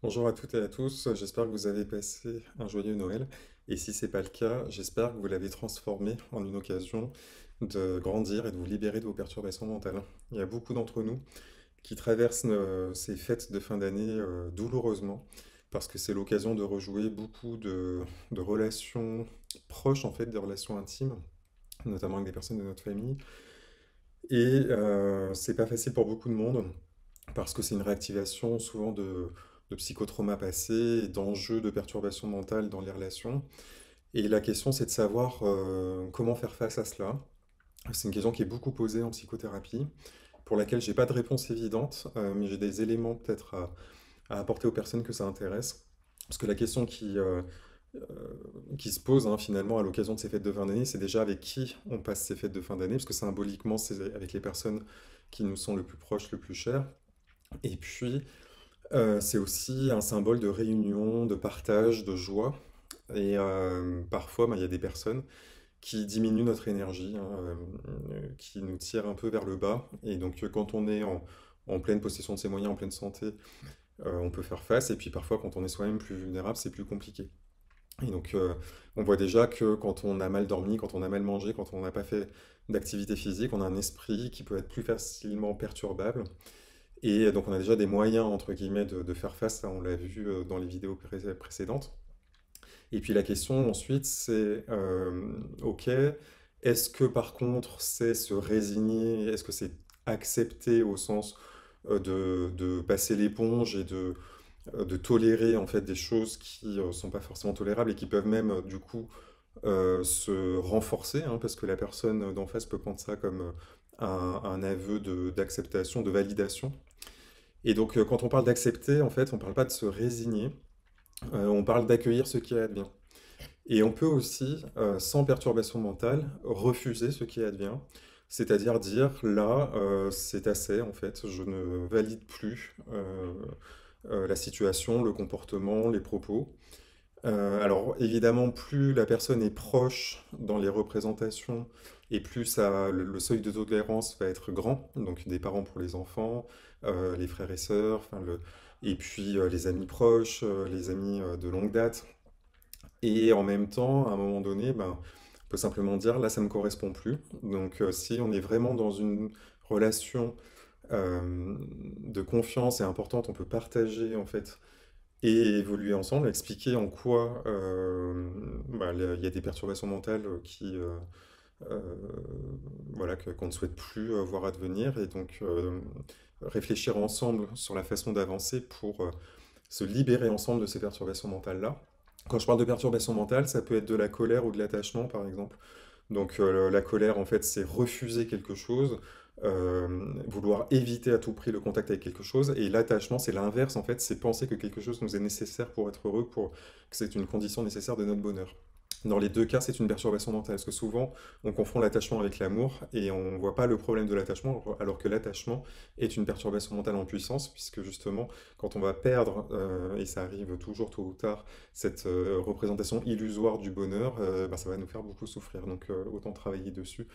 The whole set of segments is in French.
Bonjour à toutes et à tous, j'espère que vous avez passé un joyeux Noël et si ce n'est pas le cas, j'espère que vous l'avez transformé en une occasion de grandir et de vous libérer de vos perturbations mentales. Il y a beaucoup d'entre nous qui traversent euh, ces fêtes de fin d'année euh, douloureusement parce que c'est l'occasion de rejouer beaucoup de, relations proches, en fait, des relations intimes, notamment avec des personnes de notre famille. Et euh, c'est pas facile pour beaucoup de monde parce que c'est une réactivation souvent de de psychotrauma passé, d'enjeux de perturbations mentales dans les relations. Et la question, c'est de savoir euh, comment faire face à cela. C'est une question qui est beaucoup posée en psychothérapie, pour laquelle je n'ai pas de réponse évidente, euh, mais j'ai des éléments peut-être à, apporter aux personnes que ça intéresse. Parce que la question qui, euh, qui se pose hein, finalement à l'occasion de ces fêtes de fin d'année, c'est déjà avec qui on passe ces fêtes de fin d'année, parce que symboliquement, c'est avec les personnes qui nous sont le plus proches, le plus chères. Et puis, euh, c'est aussi un symbole de réunion, de partage, de joie. Et euh, parfois, bah, il y a des personnes qui diminuent notre énergie, hein, euh, qui nous tirent un peu vers le bas. Et donc, quand on est en, en pleine possession de ses moyens, en pleine santé, on peut faire face. Et puis, parfois, quand on est soi-même plus vulnérable, c'est plus compliqué. Et donc, on voit déjà que quand on a mal dormi, quand on a mal mangé, quand on n'a pas fait d'activité physique, on a un esprit qui peut être plus facilement perturbable. Et donc on a déjà des moyens, entre guillemets, de, faire face, hein, on l'a vu euh, dans les vidéos précédentes. Et puis la question ensuite, c'est, euh, ok, est-ce que par contre c'est se résigner, est-ce que c'est accepter au sens euh, de, passer l'éponge et de, tolérer en fait des choses qui ne sont pas forcément tolérables et qui peuvent même du coup se renforcer, hein, parce que la personne d'en face peut prendre ça comme un, aveu d'acceptation, de, validation. Et donc, euh, quand on parle d'accepter, en fait, on ne parle pas de se résigner, euh, on parle d'accueillir ce qui advient. Et on peut aussi, euh, sans perturbation mentale, refuser ce qui advient, c'est-à-dire dire là, c'est assez, en fait, je ne valide plus la situation, le comportement, les propos. Euh, alors évidemment, plus la personne est proche dans les représentations et plus le, seuil de tolérance va être grand, donc des parents pour les enfants, euh, les frères et sœurs, et puis euh, les amis proches, les amis de longue date. Et en même temps, à un moment donné, ben, on peut simplement dire là ça me correspond plus. Donc si on est vraiment dans une relation de confiance et importante, on peut partager en fait et évoluer ensemble, expliquer en quoi euh, bah, il y a des perturbations mentales euh, qui, euh, qu'on ne souhaite plus voir advenir, et donc réfléchir ensemble sur la façon d'avancer pour se libérer ensemble de ces perturbations mentales-là. Quand je parle de perturbations mentales, ça peut être de la colère ou de l'attachement, par exemple. Donc la colère, en fait, c'est refuser quelque chose, euh, vouloir éviter à tout prix le contact avec quelque chose. Et l'attachement, c'est l'inverse, en fait, c'est penser que quelque chose nous est nécessaire pour être heureux, pour, que c'est une condition nécessaire de notre bonheur. Dans les deux cas, c'est une perturbation mentale, parce que souvent, on confond l'attachement avec l'amour et on ne voit pas le problème de l'attachement, alors que l'attachement est une perturbation mentale en puissance, puisque justement, quand on va perdre, euh, et ça arrive toujours tôt ou tard, cette euh, représentation illusoire du bonheur, euh, bah, ça va nous faire beaucoup souffrir. Donc autant travailler dessus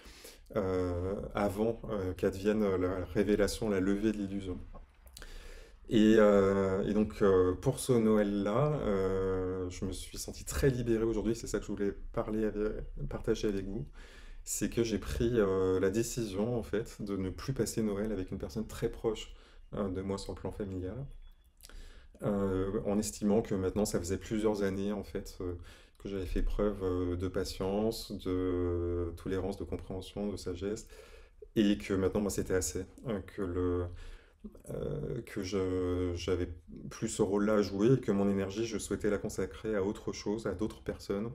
avant qu'advienne la révélation, la levée de l'illusion. Euh, et, donc, euh, pour ce Noël-là, euh, je me suis senti très libéré aujourd'hui. C'est ça que je voulais parler partager avec vous. C'est que j'ai pris la décision, en fait, de ne plus passer Noël avec une personne très proche hein, de moi sur le plan familial. en estimant que maintenant, ça faisait plusieurs années, en fait, que j'avais fait preuve de patience, de tolérance, de compréhension, de sagesse, et que maintenant, moi, c'était assez. Hein, que le euh, que j'avais plus ce rôle-là à jouer et que mon énergie, je souhaitais la consacrer à autre chose, à d'autres personnes.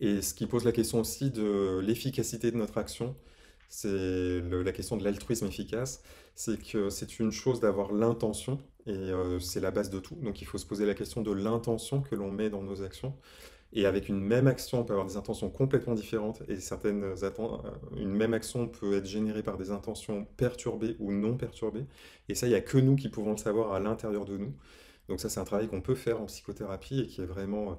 Et ce qui pose la question aussi de l'efficacité de notre action, c'est la question de l'altruisme efficace, c'est que c'est une chose d'avoir l'intention, et euh, c'est la base de tout, donc il faut se poser la question de l'intention que l'on met dans nos actions. Et avec une même action, on peut avoir des intentions complètement différentes et certaines euh, une même action peut être générée par des intentions perturbées ou non perturbées. Et ça, il n'y a que nous qui pouvons le savoir à l'intérieur de nous. Donc ça, c'est un travail qu'on peut faire en psychothérapie et qui est vraiment euh,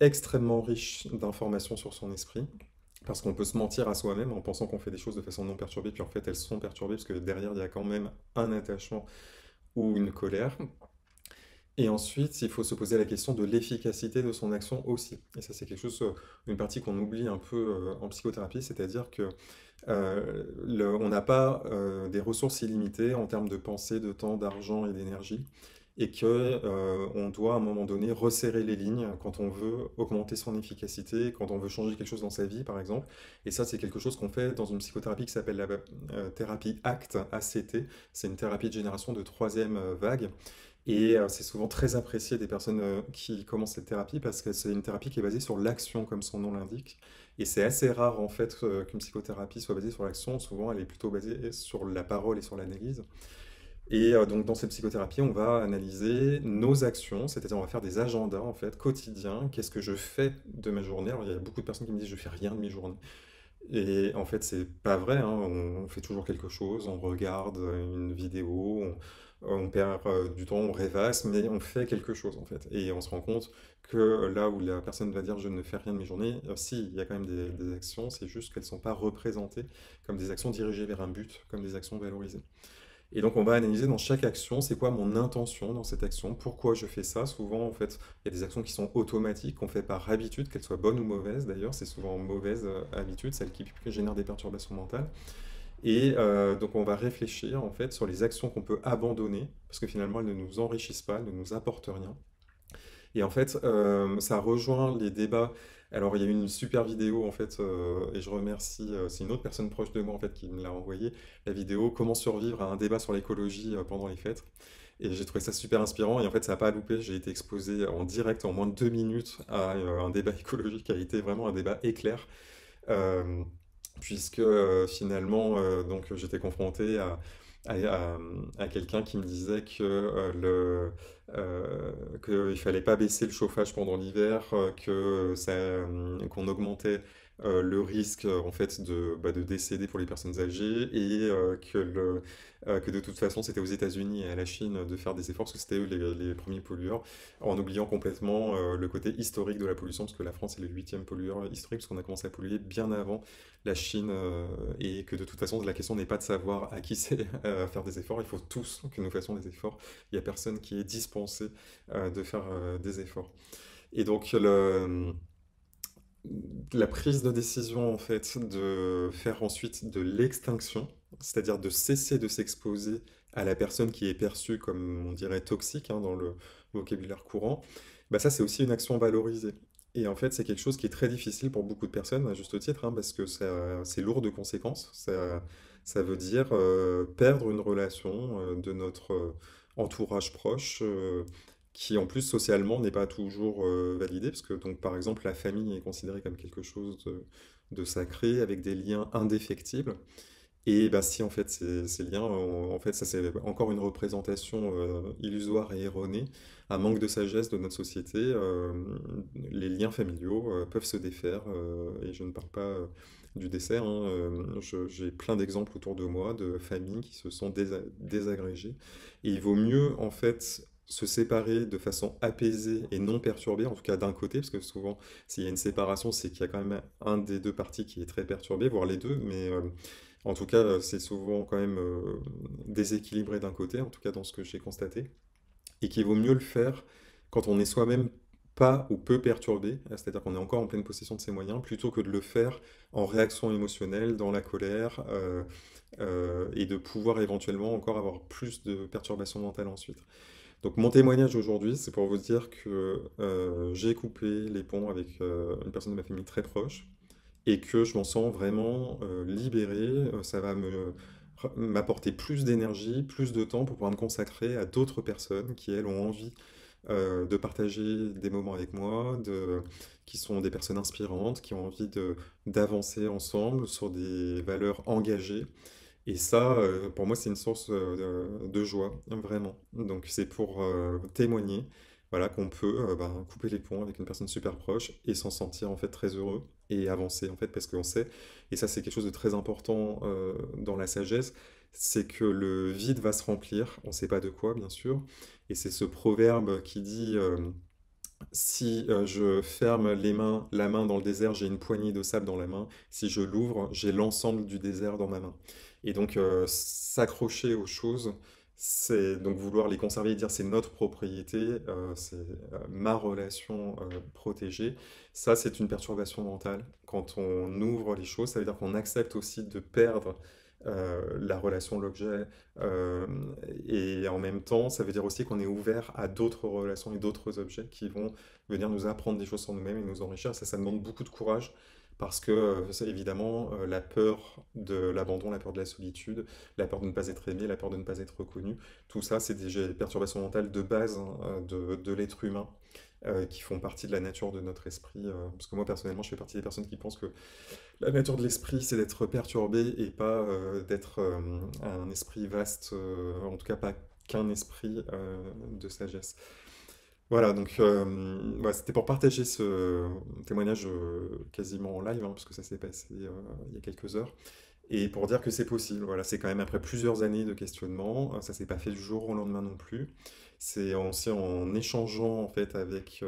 extrêmement riche d'informations sur son esprit. Parce qu'on peut se mentir à soi-même en pensant qu'on fait des choses de façon non perturbée, puis en fait elles sont perturbées, parce que derrière il y a quand même un attachement ou une colère et ensuite, il faut se poser la question de l'efficacité de son action aussi. Et ça, c'est quelque chose, euh, une partie qu'on oublie un peu euh, en psychothérapie, c'est-à-dire que euh, on n'a pas des ressources illimitées en termes de pensée, de temps, d'argent et d'énergie, et que on doit à un moment donné resserrer les lignes quand on veut augmenter son efficacité, quand on veut changer quelque chose dans sa vie, par exemple. Et ça, c'est quelque chose qu'on fait dans une psychothérapie qui s'appelle la thérapie ACT, ACT. C'est une thérapie de génération de troisième vague. Et euh, c'est souvent très apprécié des personnes euh, qui commencent cette thérapie parce que c'est une thérapie qui est basée sur l'action, comme son nom l'indique. Et c'est assez rare en fait euh, qu'une psychothérapie soit basée sur l'action. Souvent, elle est plutôt basée sur la parole et sur l'analyse. Et donc, dans cette psychothérapie, on va analyser nos actions, c'est-à-dire on va faire des agendas en fait quotidiens. Qu'est-ce que je fais de ma journée Alors, il y a beaucoup de personnes qui me disent je fais rien de mes journées. Et en fait, c'est pas vrai. Hein. On fait toujours quelque chose, on regarde une vidéo, on, perd euh, du temps, on rêvasse, mais on fait quelque chose en fait. Et on se rend compte que là où la personne va dire je ne fais rien de mes journées, euh, si, il y a quand même des actions, c'est juste qu'elles ne sont pas représentées comme des actions dirigées vers un but, comme des actions valorisées. Et donc, on va analyser dans chaque action, c'est quoi mon intention dans cette action, pourquoi je fais ça. Souvent, en fait, il y a des actions qui sont automatiques, qu'on fait par habitude, qu'elles soient bonnes ou mauvaises. D'ailleurs, c'est souvent mauvaise euh, habitude, celle qui génère des perturbations mentales. Et euh, donc, on va réfléchir, en fait, sur les actions qu'on peut abandonner, parce que finalement, elles ne nous enrichissent pas, elles ne nous apportent rien. Et en fait, euh, ça rejoint les débats alors il y a eu une super vidéo en fait, euh, et je remercie, euh, c'est une autre personne proche de moi en fait qui me l'a envoyée, la vidéo Comment survivre à un débat sur l'écologie euh, pendant les fêtes. Et j'ai trouvé ça super inspirant. Et en fait, ça n'a pas loupé. J'ai été exposé en direct en moins de deux minutes à un débat écologique qui a été vraiment un débat éclair. puisque finalement, donc j'étais confronté à, quelqu'un qui me disait que le euh, qu'il ne fallait pas baisser le chauffage pendant l'hiver, euh, que ça euh, qu'on augmentait le risque en fait de, bah, de, décéder pour les personnes âgées et que, le, que de toute façon c'était aux États-Unis et à la Chine de faire des efforts parce que c'était eux les, premiers pollueurs en oubliant complètement le côté historique de la pollution parce que la France est le huitième pollueur historique parce qu'on a commencé à polluer bien avant la Chine et que de toute façon la question n'est pas de savoir à qui c'est à faire des efforts il faut tous que nous fassions des efforts il n'y a personne qui est disponible euh, de faire euh, des efforts. Et donc, le, la prise de décision, en fait, de faire ensuite de l'extinction, c'est-à-dire de cesser de s'exposer à la personne qui est perçue comme, on dirait, toxique hein, dans le vocabulaire courant, bah ça, c'est aussi une action valorisée. Et en fait, c'est quelque chose qui est très difficile pour beaucoup de personnes, à juste titre, hein, parce que c'est lourd de conséquences. Ça, ça veut dire euh, perdre une relation de notre entourage proche, euh, qui en plus socialement n'est pas toujours euh, validé, parce que donc, par exemple la famille est considérée comme quelque chose de sacré, avec des liens indéfectibles. Et bah si en fait ces, liens, en fait ça c'est encore une représentation euh, illusoire et erronée, un manque de sagesse de notre société, euh, les liens familiaux euh, peuvent se défaire, et je ne parle pas du dessert, hein, j'ai plein d'exemples autour de moi de familles qui se sont désagrégées, il vaut mieux en fait se séparer de façon apaisée et non perturbée, en tout cas d'un côté, parce que souvent s'il y a une séparation c'est qu'il y a quand même un des deux parties qui est très perturbé, voire les deux, mais... En tout cas, euh, c'est souvent quand même euh, déséquilibré d'un côté, en tout cas dans ce que j'ai constaté, et qu'il vaut mieux le faire quand on est soi-même pas ou peu perturbé, hein, c'est-à-dire qu'on est encore en pleine possession de ses moyens, plutôt que de le faire en réaction émotionnelle, dans la colère, euh, et de pouvoir éventuellement encore avoir plus de perturbations mentales ensuite. Donc mon témoignage aujourd'hui, c'est pour vous dire que j'ai coupé les ponts avec une personne de ma famille très proche, et que je m'en sens vraiment euh, libéré. Euh, ça va me m'apporter plus d'énergie, plus de temps pour pouvoir me consacrer à d'autres personnes qui, elles, ont envie euh, de partager des moments avec moi, qui sont des personnes inspirantes, qui ont envie d'avancer ensemble sur des valeurs engagées. Et ça, pour moi, c'est une source de joie, vraiment. Donc c'est pour témoigner voilà, qu'on peut euh, ben, couper les ponts avec une personne super proche et s'en sentir en fait très heureux et avancer en fait parce qu'on sait, et ça c'est quelque chose de très important euh, dans la sagesse, c'est que le vide va se remplir, on ne sait pas de quoi bien sûr, et c'est ce proverbe qui dit euh, si je ferme les mains, la main dans le désert, j'ai une poignée de sable dans la main, si je l'ouvre, j'ai l'ensemble du désert dans ma main. Et donc s'accrocher aux choses, c'est donc vouloir les conserver et dire c'est notre propriété, euh, c'est euh, ma relation euh, protégée. Ça, c'est une perturbation mentale. Quand on ouvre les choses, ça veut dire qu'on accepte aussi de perdre la relation, l'objet. et en même temps, ça veut dire aussi qu'on est ouvert à d'autres relations et d'autres objets qui vont venir nous apprendre des choses sur nous-mêmes et nous enrichir. Ça, ça demande beaucoup de courage parce que euh, évidemment euh, la peur de l'abandon, la peur de la solitude, la peur de ne pas être aimé, la peur de ne pas être reconnu, tout ça c'est des perturbations mentales de base hein, euh, de, l'être humain. qui font partie de la nature de notre esprit. parce que moi, personnellement, je fais partie des personnes qui pensent que la nature de l'esprit, c'est d'être perturbé et pas d'être un esprit vaste, en tout cas pas qu'un esprit de sagesse. Voilà, donc euh, c'était pour partager ce euh, témoignage euh, quasiment en live, puisque hein, parce que ça s'est passé il y a quelques heures, et pour dire que c'est possible. Voilà, c'est quand même après plusieurs années de questionnement, ça s'est pas fait du jour au lendemain non plus. C'est en, en échangeant en fait avec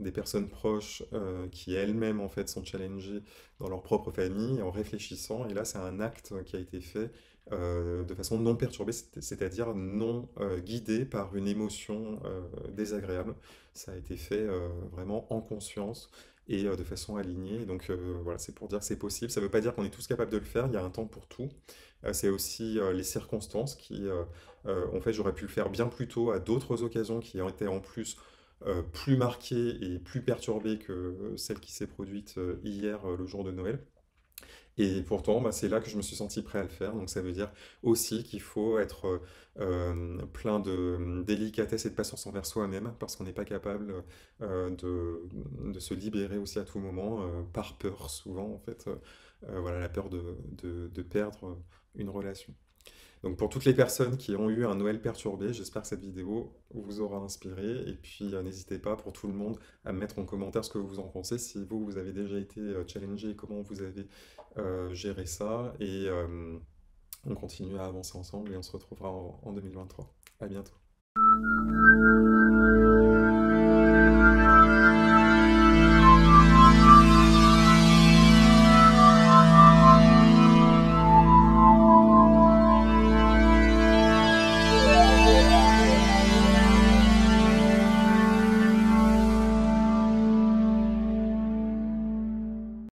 des personnes proches qui elles-mêmes en fait sont challengées dans leur propre famille, en réfléchissant, et là c'est un acte qui a été fait euh, de façon non perturbée, c'est-à-dire non euh, guidée par une émotion euh, désagréable. Ça a été fait vraiment en conscience et de façon alignée. Donc voilà, c'est pour dire que c'est possible. Ça ne veut pas dire qu'on est tous capables de le faire, il y a un temps pour tout. c'est aussi les circonstances qui, en fait, j'aurais pu le faire bien plus tôt à d'autres occasions qui ont été en plus plus marquées et plus perturbées que celle qui s'est produite hier, le jour de Noël. Et pourtant, bah, c'est là que je me suis senti prêt à le faire. Donc ça veut dire aussi qu'il faut être euh, plein de hum, délicatesse et de patience envers soi-même, parce qu'on n'est pas capable euh, de, de, se libérer aussi à tout moment, euh, par peur souvent, en fait. voilà, la peur de, de, perdre une relation. Donc pour toutes les personnes qui ont eu un Noël perturbé, j'espère que cette vidéo vous aura inspiré. Et puis n'hésitez pas pour tout le monde à mettre en commentaire ce que vous en pensez, si vous, vous avez déjà été challengé comment vous avez euh, gérer ça et euh, on continue à avancer ensemble et on se retrouvera en, 2023. À bientôt.